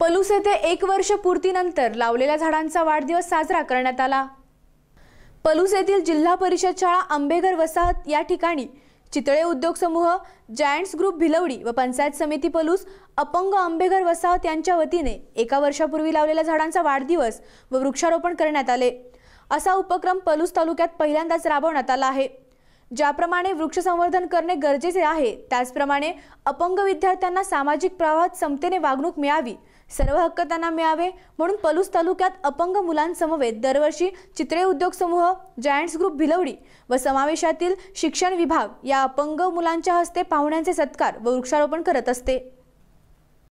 पलूस येथे एक वर्ष पूर्तीनंतर लावलेल्या झाडांचा वाढदिवस साजरा करण्यात आला पलूस येथील जिल्हा परिषद शाळा आंबेघर वसाहत या ठिकाणी चितळे उद्योग समूह जायंट्स ग्रुप भिलवडी व पंचायत समिती पलूस अपंग आंबेघर वसाहत यांच्या वतीने एका वर्षापूर्वी लावलेल्या झाडांचा वाढदिवस व वृक्षारोपण करण्यात आले असा उपक्रम पलूस तालुक्यात पहिल्यांदाच राबवण्यात आला आहे ज्याप्रमाणे वृक्ष संवर्धन करणे गरजेचे आहे त्याचप्रमाणे अपंग विद्यार्थ्यांना सामाजिक प्रवाहात समतेने वागणूक मिळावी सर्व हक्क त्यांना मिळावे म्हणून पलूस तालुक्यात अपंग मुलांसमवेत दरवर्षी चित्रे उद्योग समूह जायंट्स ग्रुप भिलवडी व समावेशातील शिक्षण विभाग या अपंग मुलांच्या हस्ते पाहुण्यांचे सत्कार व वृक्षारोपण करत असते